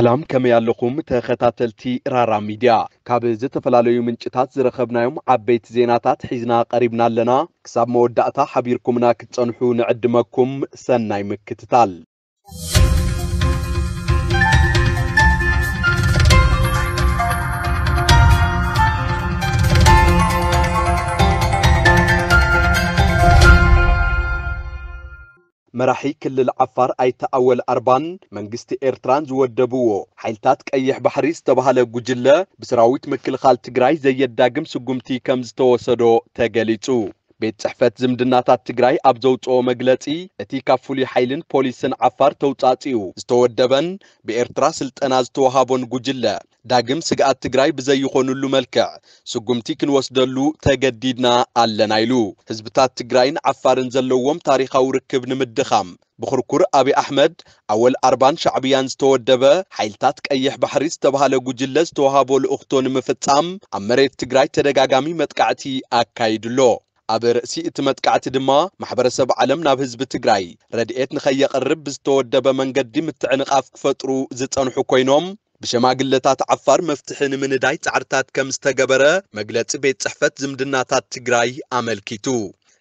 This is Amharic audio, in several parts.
ሰላም ከመይ ኣለኹም ተኸታተልቲ ራራ ሚድያ ካብ ዝተፈላለዩ ምንጭታት ዝረኸብናዮም ዓበይቲ ዜናታት ሒዝና ቀሪብና ኣለና ክሳብ መወዳእታ ሓቢርኩምና ክትፀንሑ ንዕድመኩም ሰናይ ምክትታል መራሒ ክልል ዓፋር ኣይተ ኣወል ኣርባን መንግስቲ ኤርትራን ዝወደብዎ ሓይልታት ቀይሕ ባሕሪ ዝተባህለ ጉጅለ ብሰራዊት ምክልኻል ትግራይ ዘየዳግም ስጉምቲ ከም ዝተወሰዶ ተገሊጹ ቤት ጽሕፈት ዝምድናታት ትግራይ ኣብ ዘውፅኦ መግለጺ እቲ ካብ ፍሉይ ሓይልን ፖሊስን ዓፋር ተውጻጺኡ ዝተወደበን ብኤርትራ ስልጠና ዝተዋሃቦን ጉጅለ ዳግም ስግኣት ትግራይ ብዘይኮኑሉ መልክዕ ስጉምቲ ክንወስደሉ ተገዲድና ኣለና ኢሉ ህዝብታት ትግራይን ዓፋርን ዘለዎም ታሪኻዊ ርክብ ንምድኻም ብኩርኩር አብ አሕመድ ኣወል ኣርባን ሻዕብያን ዝተወደበ ሓይልታት ቀይሕ ባሕሪ ዝተባሃለ ጉጅለ ዝተዋሃቦ ልእኽቶ ንምፍጻም ኣብ መሬት ትግራይ ተደጋጋሚ መጥቃዕቲ ኣካይድሎ ኣብ ርእሲ እቲ መጥቃዕቲ ድማ ማሕበረሰብ ዓለም ናብ ህዝቢ ትግራይ ረድኤት ንኸየቐርብ ብዝተወደበ መንገዲ ምትዕንቓፍ ክፈጥሩ ዝጸንሑ ኮይኖም ብሸማግለታት ዓፋር መፍትሒ ንምንዳይ ፃዕርታት ከም ዝተገበረ መግለፂ ቤት ፅሕፈት ዝምድናታት ትግራይ ኣመልኪቱ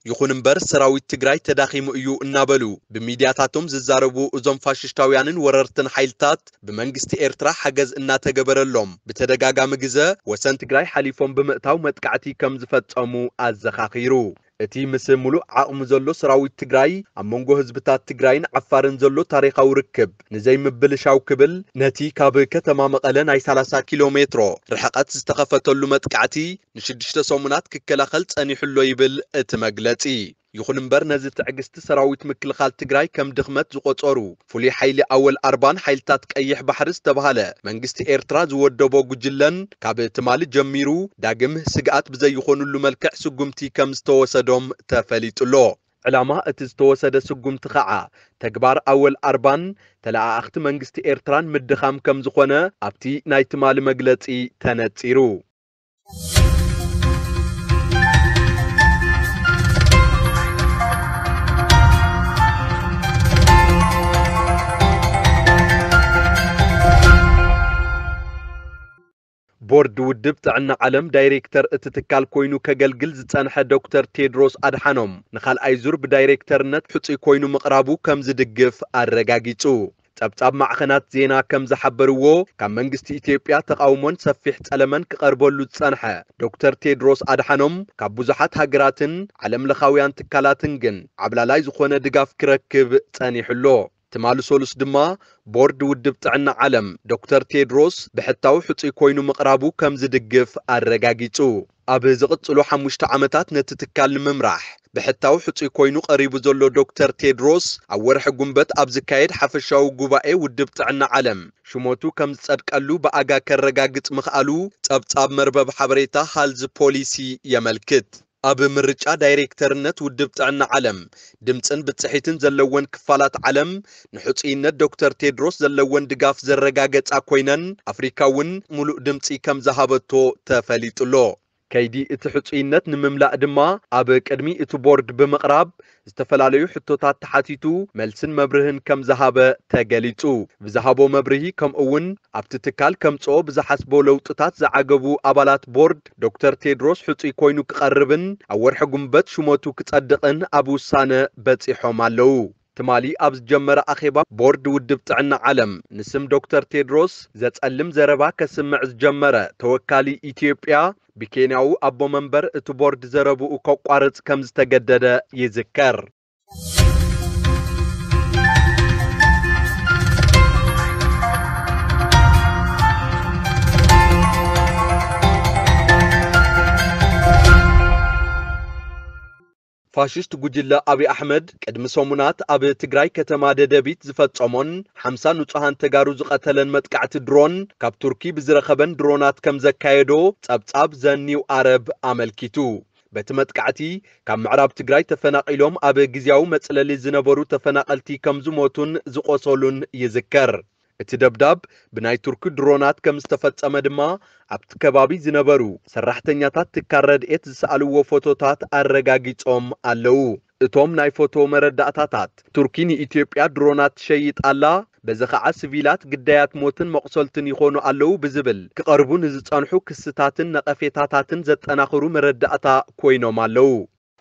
ይኹን እምበር ሰራዊት ትግራይ ተዳኺሙ እዩ እናበሉ ብሚድያታቶም ዝዛረቡ እዞም ፋሽስታውያንን ወረርትን ሓይልታት ብመንግስቲ ኤርትራ ሓገዝ እናተገበረሎም ብተደጋጋሚ ግዘ ወሰን ትግራይ ሓሊፎም ብምእታው መጥቃዕቲ ከም ዝፈጸሙ ኣዘኻኺሩ እቲ ምስ ሙሉእ ዓቕሚ ዘሎ ሰራዊት ትግራይ ኣብ መንጎ ህዝብታት ትግራይን ዓፋርን ዘሎ ታሪካዊ ርክብ ንዘይምብልሻው ክብል ነቲ ካብ ከተማ መቐለ ናይ 30 ኪሎ ሜትሮ ርሕቐት ዝተኸፈተሉ መጥቃዕቲ ንሽዱሽተ ሰሙናት ክከላኸል ጸኒሑሎ ይብል እቲ መግለጺ ይኹን እምበር ነዚ ትዕግስቲ ሰራዊት ምክልኻል ትግራይ ከም ድኽመት ዝቖፀሩ ፍሉይ ሓይሊ ኣወል ኣርባን ሓይልታት ቀይሕ ባሕሪ ዝተባሃለ መንግስቲ ኤርትራ ዝወደቦ ጉጅለን ካብ ትማሊ ጀሚሩ ዳግም ስግኣት ብዘይኾኑሉ መልክዕ ስጉምቲ ከም ዝተወሰዶም ተፈሊጡሎ ዕላማ እቲ ዝተወሰደ ስጉምቲ ከዓ ተግባር ኣወል ኣርባን ተለኣኽቲ መንግስቲ ኤርትራን ምድኻም ከም ዝኾነ ኣብቲ ናይ ትማሊ መግለጺ ተነጺሩ ቦርድ ውድብ ጥዕና ዓለም ዳይሬክተር እቲ ትካል ኮይኑ ከገልግል ዝጸንሐ ዶክተር ቴድሮስ ኣድሓኖም ንኻልኣይ ዙር ብዳይሬክተርነት ሕፁይ ኮይኑ ምቕራቡ ከም ዝድግፍ ኣረጋጊጹ ጸብጻብ ማዕኸናት ዜና ከም ዝሓበርዎ ካብ መንግስቲ ኢትዮጵያ ተቃውሞን ሰፊሕ ጸለመን ክቐርበሉ ዝጸንሐ ዶክተር ቴድሮስ ኣድሓኖም ካብ ብዙሓት ሃገራትን ለኻውያን ትካላትን ግን ዓብላላይ ዝኾነ ድጋፍ ክረክብ ጸኒሑሎ تمالسولوس دما بورد ودبت عنا عالم دكتور تيدروس بحتاو حتى يكوينو مقرابو كم زدقف الرقاقيتو أبهزغط لوحا مشتعامتات نتتكال ممراح بحتاو حتى يكوينو قريبو زولو دكتور تيدروس عورح قنبت أبزكايد حفشاو قبائي ودبت عنا عالم شموتو كم زدقالو بأقاك الرقاقيت مخالو تاب تاب مربب حبريتا هالز بوليسي يملكت ኣብ ምርጫ ዳይሬክተርነት ውድብ ጥዕና ዓለም ድምፅን ብፅሒትን ዘለወን ክፋላት ዓለም ንሕፁይነት ዶክተር ቴድሮስ ዘለወን ድጋፍ ዘረጋገፃ ኮይነን ኣፍሪካ እውን ሙሉእ ድምፂ ከም ዝሃበቶ ተፈሊጡሎ ከይዲ እቲ ሕፁይነት ንምምላእ ድማ ኣብ ቅድሚ እቲ ቦርድ ብምቕራብ ዝተፈላለዩ ሕቶታት ተሓቲቱ መልስን መብርህን ከም ዝሃበ ተገሊጹ ብዝሃቦ መብርሂ ከምኡ እውን ኣብቲ ትካል ከምፅኦ ብዝሓስቦ ለውጥታት ዝዓገቡ ኣባላት ቦርድ ዶክተር ቴድሮስ ሕፁይ ኮይኑ ክቐርብን ኣብ ወርሒ ጉንበት ሽመቱ ክጸድቕን ኣብ ውሳነ በጺሖም ኣለዉ ትማሊ ኣብ ዝጀመረ ኣኼባ ቦርድ ውድብ ጥዕና ዓለም ንስም ዶክተር ቴድሮስ ዘጸልም ዘረባ ከስምዕ ዝጀመረ ተወካሊ ኢትዮጵያ ብኬንያዊ ኣቦ መንበር እቲ ቦርድ ዘረብኡ ከቋርፅ ከም ዝተገደደ ይዝከር ፋሽስት ጉጅለ አብይ ኣሕመድ ቅድሚ ሰሙናት ኣብ ትግራይ ከተማ ደደቢት ዝፈፀሞን ሓምሳ ንጹሃን ተጋሩ ዝቐተለን መጥቃዕቲ ድሮን ካብ ቱርኪ ብዝረኸበን ድሮናት ከም ዘካየዶ ጸብጻብ ዘኒው ኣረብ ኣመልኪቱ በቲ መጥቃዕቲ ካብ ምዕራብ ትግራይ ተፈናቒሎም ኣብ ግዜያዊ መጽለሊ ዝነበሩ ተፈናቐልቲ ከም ዝሞቱን ዝቆሰሉን ይዝከር እቲ ደብዳብ ብናይ ቱርኪ ድሮናት ከም ዝተፈጸመ ድማ ኣብቲ ከባቢ ዝነበሩ ሰራሕተኛታት ትካል ረድኤት ዝሰኣልዎ ፎቶታት ኣረጋጊጾም ኣለዉ እቶም ናይ ፎቶ መረዳእታታት ቱርኪ ንኢትዮጵያ ድሮናት ትሸይጥ ኣላ በዚ ከዓ ስቪላት ግዳያት ሞትን መቑሰልትን ይኾኑ ኣለዉ ብዝብል ክቐርቡ ንዝጸንሑ ክስታትን ነቐፌታታትን ዘጠናኽሩ መረዳእታ ኮይኖም ኣለዉ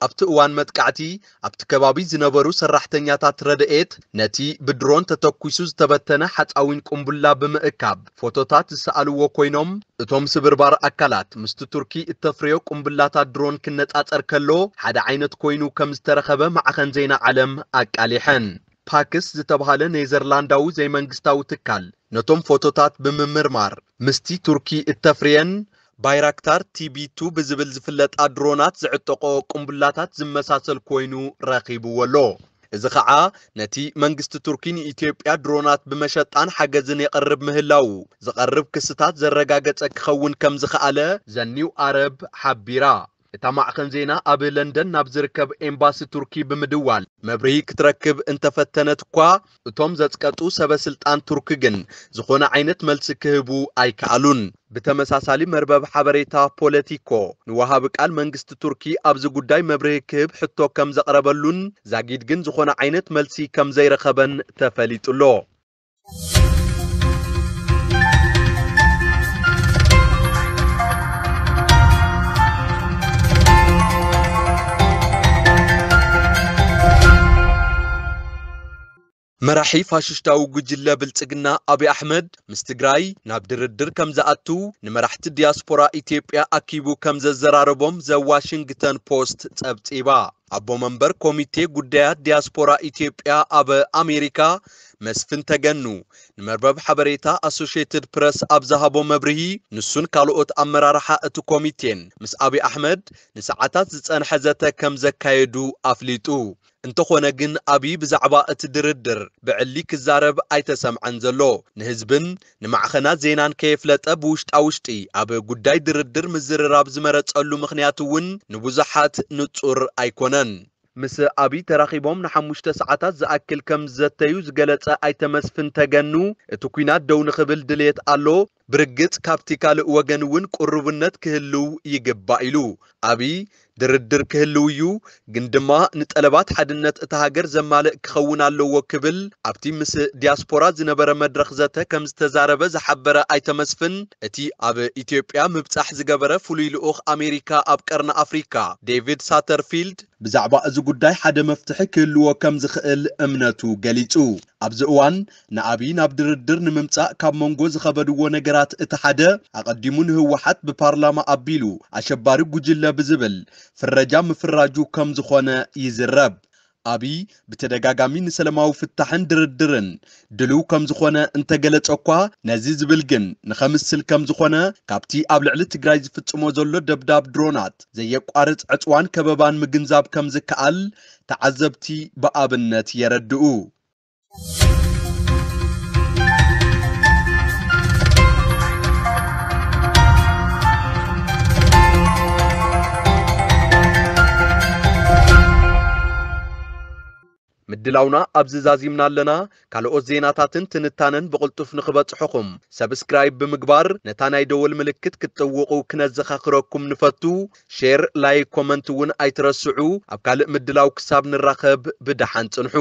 ኣብቲ እዋን መጥቃዕቲ ኣብቲ ከባቢ ዝነበሩ ሰራሕተኛታት ረድኤት ነቲ ብድሮን ተተኩሱ ዝተበተነ ሓፃዊን ቁምቡላ ብምእካብ ፎቶታት ዝሰኣልዎ ኮይኖም እቶም ስብርባር ኣካላት ምስቲ ቱርኪ እተፍርዮ ቁምብላታት ድሮን ክነጻጸር ከሎ ሓደ ዓይነት ኮይኑ ከም ዝተረኸበ ማዕኸን ዜና ዓለም ኣቃሊሐን ፓክስ ዝተባሃለ ኔዘርላንዳዊ ዘይመንግስታዊ ትካል ነቶም ፎቶታት ብምምርማር ምስቲ ቱርኪ እተፍርየን بايراكتار تي بي تو بزبل زفلت ادرونات زعتقا کمبلاتات زم مساصل کوینو رقیب ولو. از خعه نتی منگست ترکینی ایتالیا درونات به مشت آن حجز نیقرب مهلاو. زقرب کستات زرگاجت اک خون کم زخاله زنیو عرب حبیرا. እታ ማዕኸን ዜና ኣብ ለንደን ናብ ዝርከብ ኤምባሲ ቱርኪ ብምድዋል መብርሂ ክትረክብ እንተፈተነት እኳ እቶም ዘጽቀጡ ሰበ ስልጣን ቱርኪ ግን ዝኾነ ዓይነት መልሲ ክህቡ ኣይከኣሉን ብተመሳሳሊ መርበብ ሓበሬታ ፖለቲኮ ንወሃቢ ቃል መንግስቲ ቱርኪ ኣብዚ ጉዳይ መብርሂ ክህብ ሕቶ ከም ዘቕረበሉን ዛጊድ ግን ዝኾነ ዓይነት መልሲ ከም ዘይረኸበን ተፈሊጡሎ መራሒ ፋሽስታዊ ጉጅለ ብልጽግና ኣብዪ ኣሕመድ ምስ ትግራይ ናብ ድርድር ከም ዝኣቱ ንመራሕቲ ዲያስፖራ ኢትዮጵያ ኣኪቡ ከም ዘዘራረቦም ዋሽንግተን ፖስት ጸብጺባ ኣቦ መንበር ኮሚቴ ጉዳያት ዲያስፖራ ኢትዮጵያ ኣብ ኣሜሪካ መስፍን ተገኑ ንመርበብ ሓበሬታ ኣሶሽትድ ፕረስ ኣብ ዝሃቦ መብርሂ ንሱን ካልኦት ኣመራርሓ እቲ ኮሚቴን ምስ ኣብዪ ኣሕመድ ንሰዓታት ዝጸንሐ ዘተ ከም ዘካየዱ ኣፍሊጡ እንተኾነ ግን ኣብዪ ብዛዕባ እቲ ድርድር ብዕሊ ክዛረብ ኣይተሰምዐን ዘሎ ንህዝብን ንማዕኸናት ዜናን ከየፍለጠ ብውሽጣ ውሽጢ ኣብ ጉዳይ ድርድር ምዝርራብ ዝመረፀሉ ምኽንያት እውን ንብዙሓት ንጹር ኣይኮነን ምስ ኣብዪ ተራኺቦም ንሓሙሽተ ሰዓታት ዝኣክል ከም ዘተዩ ዝገለጸ ኣይተመስፍን ተገኑ እቲ ኩናት ደው ንኽብል ድልየት ኣሎ ብርግጽ ካብቲ ካልእ ወገን እውን ቁርብነት ክህልው ይግባእ ኢሉ ዓብዪ ድርድር ክህልው እዩ ግን ድማ ንጠለባት ሓድነት እታ ሃገር ዘማልእ ክኸውን ኣለዎ ክብል ኣብቲ ምስ ዲያስፖራ ዝነበረ መድረኽ ዘተ ከም ዝተዛረበ ዝሓበረ ኣይተመስፍን እቲ ኣብ ኢትዮጵያ ምብጻሕ ዝገበረ ፍሉይ ልኡኽ ኣሜሪካ ኣብ ቀርኒ ኣፍሪካ ዴቪድ ሳተርፊልድ ብዛዕባ እዚ ጉዳይ ሓደ መፍትሒ ክህልዎ ከም ዝኽእል እምነቱ ገሊጹ ኣብዚ እዋን ንኣብይ ናብ ድርድር ንምምጻእ ካብ መንጎ ዝኸበድዎ ነገራት እቲ ሓደ ኣቐዲሙ ንህወሓት ብፓርላማ ኣቢሉ ኣሸባሪ ጉጅለ ብዝብል ፍረጃ ምፍራጁ ከም ዝኾነ ይዝረብ ኣብይ ብተደጋጋሚ ንሰላማዊ ፍታሕን ድርድርን ድልው ከም ዝኾነ እንተገለጸ እኳ ነዚ ዝብል ግን ንኸምስል ከም ዝኾነ ካብቲ ኣብ ልዕሊ ትግራይ ዝፍጽሞ ዘሎ ደብዳብ ድሮናት ዘየቋርፅ ዕፅዋን ከበባን ምግንዛብ ከም ዝከኣል ተዓዘብቲ ብኣብነት የረድኡ ምድላውና ኣብዚ ኣለና ካልኦት ዜናታትን ትንታነን ብቕልጡፍ ንኽበጽሑኹም ሰብስክራይብ ብምግባር ነታ ናይ ደወል ምልክት ክትጥውቑ ክነዘኻኽረኩም ንፈቱ ሼር ላይ ኮመንት እውን ኣይትረስዑ ኣብ ካልእ ምድላው ክሳብ ንራኸብ ብድሓን ጽንሑ